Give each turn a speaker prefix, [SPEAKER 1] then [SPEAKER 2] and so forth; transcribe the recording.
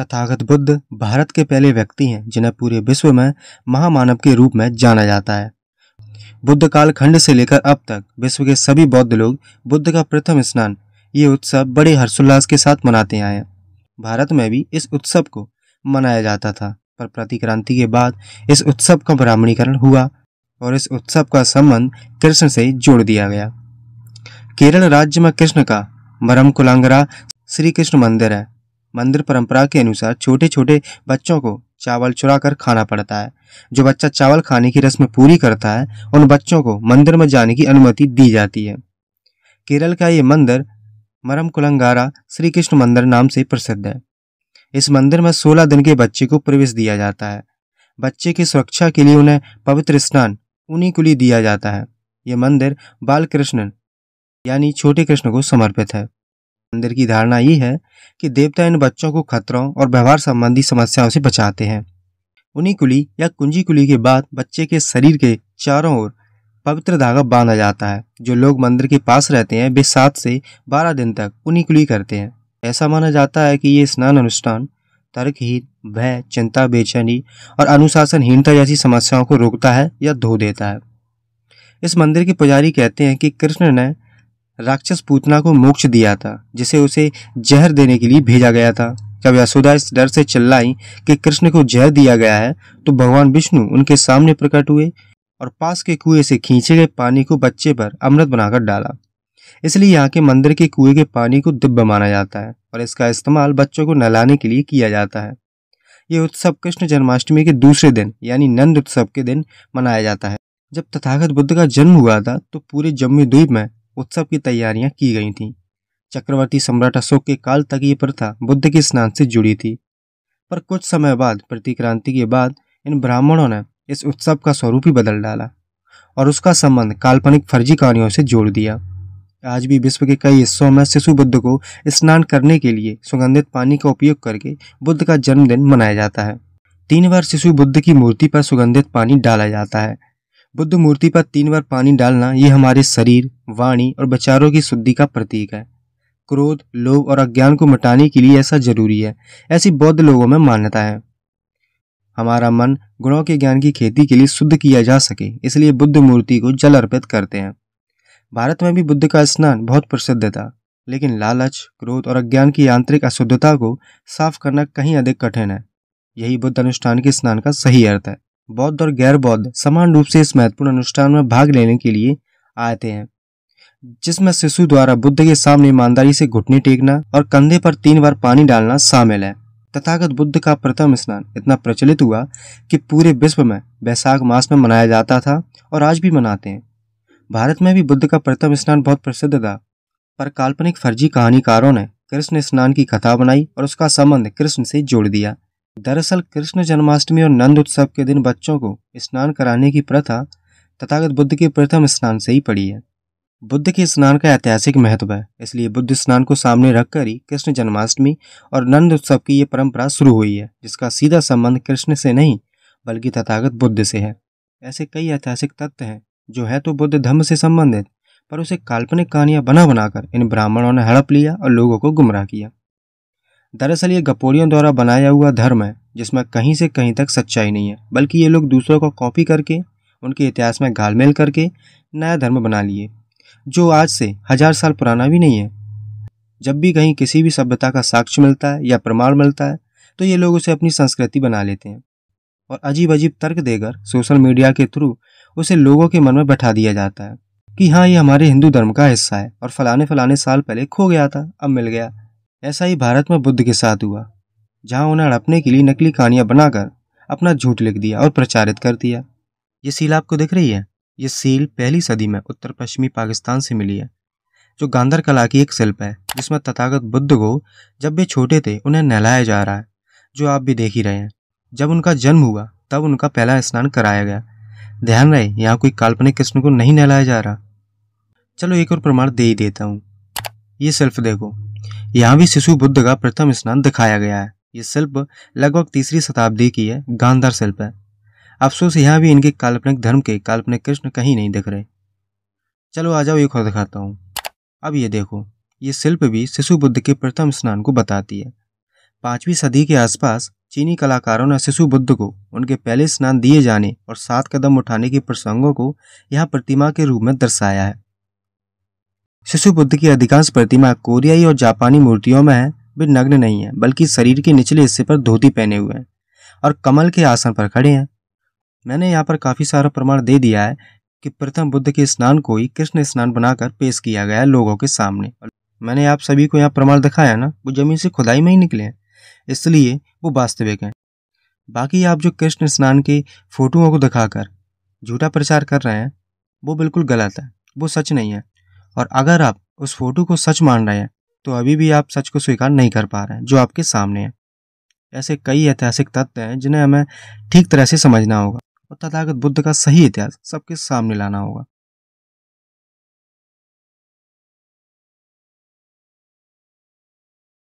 [SPEAKER 1] तथागत बुद्ध भारत के पहले व्यक्ति हैं जिन्हें पूरे विश्व में महामानव के रूप में जाना जाता है बुद्ध कालखंड से लेकर अब तक विश्व के सभी बौद्ध लोग बुद्ध का प्रथम स्नान ये उत्सव बड़े हर्षोल्लास के साथ मनाते आए हैं भारत में भी इस उत्सव को मनाया जाता था पर प्रतिक्रांति के बाद इस उत्सव का ब्राह्मणीकरण हुआ और इस उत्सव का संबंध कृष्ण से जोड़ दिया गया केरल राज्य में कृष्ण का मरम कुलांगरा श्री कृष्ण मंदिर है मंदिर परंपरा के अनुसार छोटे छोटे बच्चों को चावल चुरा कर खाना पड़ता है जो बच्चा चावल खाने की रस्म पूरी करता है उन बच्चों को मंदिर में जाने की अनुमति दी जाती है केरल का ये मंदिर मरम कुलंगारा श्री कृष्ण मंदिर नाम से प्रसिद्ध है इस मंदिर में सोलह दिन के बच्चे को प्रवेश दिया जाता है बच्चे की सुरक्षा के लिए उन्हें पवित्र स्नान उन्हीं कुली दिया जाता है यह मंदिर बालकृष्ण यानी छोटे कृष्ण को समर्पित है मंदिर की धारणा ये है कि देवता इन बच्चों को खतरों और व्यवहार संबंधी समस्याओं से बचाते हैं उन्हीं कुली या कुंजी कुली के बाद बच्चे के शरीर के चारों ओर पवित्र धागा बांधा जाता है जो लोग मंदिर के पास रहते हैं वे सात से बारह दिन तक उन्हीं कुली करते हैं ऐसा माना जाता है कि ये स्नान अनुष्ठान तर्कहीन भय चिंता बेचैनी और अनुशासनहीनता जैसी समस्याओं को रोकता है या धो देता है इस मंदिर के पुजारी कहते हैं कि कृष्ण ने राक्षस पूतना को मोक्ष दिया था जिसे उसे जहर देने के लिए भेजा गया था जब यशोदा इस डर से चिल्लाई कि कृष्ण को जहर दिया गया है तो भगवान विष्णु उनके सामने प्रकट हुए और पास के कुएं से खींचे गए पानी को बच्चे पर अमृत बनाकर डाला इसलिए यहाँ के मंदिर के कुएं के पानी को दिव्य माना जाता है और इसका इस्तेमाल बच्चों को नहलाने के लिए किया जाता है ये उत्सव कृष्ण जन्माष्टमी के दूसरे दिन यानी नंद उत्सव के दिन मनाया जाता है जब तथागत बुद्ध का जन्म हुआ था तो पूरे जम्मू द्वीप में उत्सव की तैयारियां की गई थीं चक्रवर्ती सम्राट अशोक के काल तक ये प्रथा बुद्ध के स्नान से जुड़ी थी पर कुछ समय बाद प्रतिक्रांति के बाद इन ब्राह्मणों ने इस उत्सव का स्वरूप ही बदल डाला और उसका संबंध काल्पनिक फर्जी कहानियों से जोड़ दिया आज भी विश्व के कई हिस्सों में शिशु बुद्ध को स्नान करने के लिए सुगंधित पानी का उपयोग करके बुद्ध का जन्मदिन मनाया जाता है तीन बार शिशु बुद्ध की मूर्ति पर सुगंधित पानी डाला जाता है बुद्ध मूर्ति पर तीन बार पानी डालना ये हमारे शरीर वाणी और विचारों की शुद्धि का प्रतीक है क्रोध लोभ और अज्ञान को मिटाने के लिए ऐसा जरूरी है ऐसी बौद्ध लोगों में मान्यता है हमारा मन गुणों के ज्ञान की खेती के लिए शुद्ध किया जा सके इसलिए बुद्ध मूर्ति को जल अर्पित करते हैं भारत में भी बुद्ध का स्नान बहुत प्रसिद्ध था लेकिन लालच क्रोध और अज्ञान की यांत्रिक अशुद्धता को साफ करना कहीं अधिक कठिन है यही बुद्ध अनुष्ठान के स्नान का सही अर्थ है बौद्ध और गैर बौद्ध समान रूप से इस महत्वपूर्ण अनुष्ठान में भाग लेने के लिए आते हैं जिसमें शिशु द्वारा बुद्ध के सामने ईमानदारी से घुटने टेकना और कंधे पर तीन बार पानी डालना शामिल है तथागत बुद्ध का प्रथम स्नान इतना प्रचलित हुआ कि पूरे विश्व में वैशाख मास में मनाया जाता था और आज भी मनाते हैं भारत में भी बुद्ध का प्रथम स्नान बहुत प्रसिद्ध था पर काल्पनिक फर्जी कहानीकारों ने कृष्ण स्नान की कथा बनाई और उसका संबंध कृष्ण से जोड़ दिया दरअसल कृष्ण जन्माष्टमी और नंद उत्सव के दिन बच्चों को स्नान कराने की प्रथा तथागत बुद्ध के प्रथम स्नान से ही पड़ी है बुद्ध के स्नान का ऐतिहासिक महत्व है इसलिए बुद्ध स्नान को सामने रखकर ही कृष्ण जन्माष्टमी और नंद उत्सव की यह परंपरा शुरू हुई है जिसका सीधा संबंध कृष्ण से नहीं बल्कि तथागत बुद्ध से है ऐसे कई ऐतिहासिक तत्व हैं जो है तो बुद्ध धर्म से संबंधित पर उसे काल्पनिक कहानियां बना बनाकर इन ब्राह्मणों ने हड़प लिया और लोगों को गुमराह किया दरअसल ये गपोरियों द्वारा बनाया हुआ धर्म है जिसमें कहीं से कहीं तक सच्चाई नहीं है बल्कि ये लोग दूसरों को कॉपी करके उनके इतिहास में घालमेल करके नया धर्म बना लिए जो आज से हजार साल पुराना भी नहीं है जब भी कहीं किसी भी सभ्यता का साक्ष्य मिलता है या प्रमाण मिलता है तो ये लोग उसे अपनी संस्कृति बना लेते हैं और अजीब अजीब तर्क देकर सोशल मीडिया के थ्रू उसे लोगों के मन में बैठा दिया जाता है कि हाँ ये हमारे हिंदू धर्म का हिस्सा है और फलाने फलाने साल पहले खो गया था अब मिल गया ऐसा ही भारत में बुद्ध के साथ हुआ जहां उन्हें हड़पने के लिए नकली कहानियां बनाकर अपना झूठ लिख दिया और प्रचारित कर दिया ये सील आपको दिख रही है ये सील पहली सदी में उत्तर पश्चिमी पाकिस्तान से मिली है जो गांधर कला की एक शिल्प है जिसमें तथागत बुद्ध को जब वे छोटे थे उन्हें नहलाया जा रहा है जो आप भी देख ही रहे हैं जब उनका जन्म हुआ तब उनका पहला स्नान कराया गया ध्यान रहे यहाँ कोई काल्पनिक कृष्ण को नहीं नहलाया जा रहा चलो एक और प्रमाण दे ही देता हूँ ये सेल्फ देखो यहाँ भी शिशु बुद्ध का प्रथम स्नान दिखाया गया है ये शिल्प लगभग तीसरी शताब्दी की है गांधार शिल्प है अफसोस यहाँ भी इनके काल्पनिक धर्म के काल्पनिक कृष्ण कहीं नहीं दिख रहे चलो आ जाओ एक और दिखाता हूँ अब ये देखो ये शिल्प भी शिशु बुद्ध के प्रथम स्नान को बताती है पाँचवीं सदी के आसपास चीनी कलाकारों ने शिशु बुद्ध को उनके पहले स्नान दिए जाने और सात कदम उठाने के प्रसंगों को यहाँ प्रतिमा के रूप में दर्शाया है शिशु बुद्ध की अधिकांश प्रतिमा कोरियाई और जापानी मूर्तियों में वे नग्न नहीं है बल्कि शरीर के निचले हिस्से पर धोती पहने हुए हैं और कमल के आसन पर खड़े हैं मैंने यहाँ पर काफ़ी सारा प्रमाण दे दिया है कि प्रथम बुद्ध के स्नान को ही कृष्ण स्नान बनाकर पेश किया गया है लोगों के सामने मैंने आप सभी को यहाँ प्रमाण दिखाया ना वो जमीन से खुदाई में ही निकले हैं इसलिए वो वास्तविक हैं बाकी आप जो कृष्ण स्नान के फोटुओं को दिखाकर झूठा प्रचार कर रहे हैं वो बिल्कुल गलत है वो सच नहीं है और अगर आप उस फोटो को सच मान रहे हैं तो अभी भी आप सच को स्वीकार नहीं कर पा रहे हैं जो आपके सामने है ऐसे कई ऐतिहासिक तथ्य हैं जिन्हें हमें ठीक तरह से समझना होगा और तथागत बुद्ध का सही इतिहास सबके सामने लाना होगा